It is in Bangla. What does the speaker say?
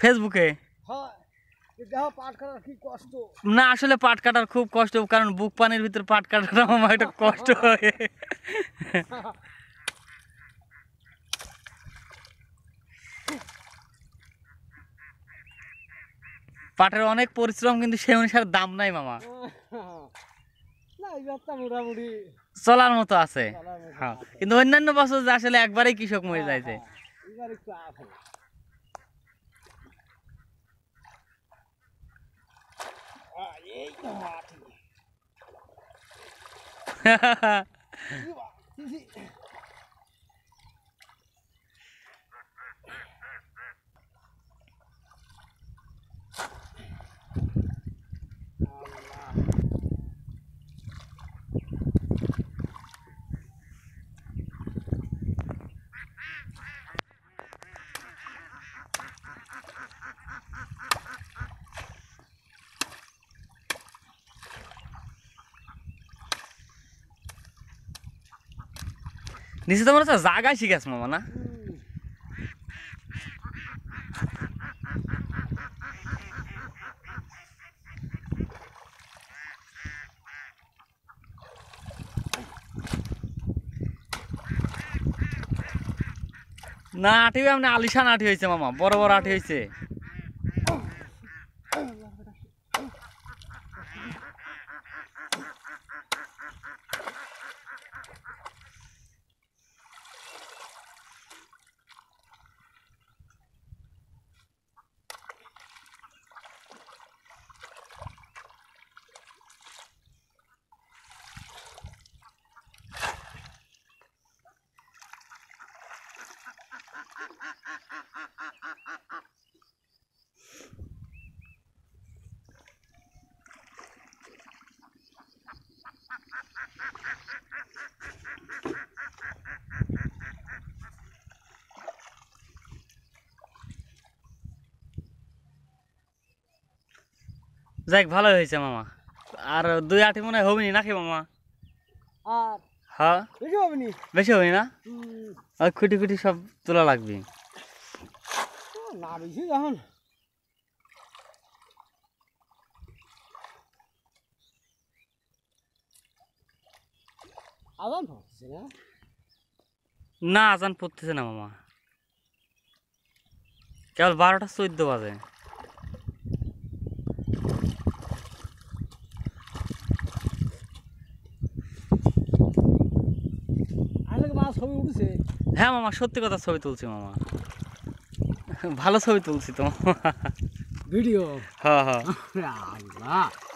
ফেসবুকে না আসলে পাট কাটার খুব কষ্ট কারণ বুক পানির ভিতরে পাট কাটাটা আমার একটা কষ্ট হয় পাটের অনেক পরিশ্রম কিন্তু সে অনুসারে দাম নাই মামা চলার মতো হ্যাঁ, আছে কিন্তু অন্যান্য বছর আসলে একবারেই কৃষক মরে যাইছে Ha ha ha! নিচে তো মনে হচ্ছে জাগায় শিখেছ মামা না না আটি এমনি আলিশান আঠি হয়েছে মামা বড় বড় আঠি হয়েছে যাক ভালো হয়েছে মামা আর দুই আটি মনে হবিনি নাকি মামা আর হ্যাঁ বেশি হবে না আর খুঁটি খুঁটি সব তোলা লাগবে না আজান পড়তেছে না মামা কেবল বারোটা চোদ্দ বাজে ছবি উঠেছে হ্যাঁ মামা সত্যি কথা ছবি তুলছি মামা ভালো ছবি তুলছি তো ভিডিও হ্যাঁ হ্যাঁ আল্লাহ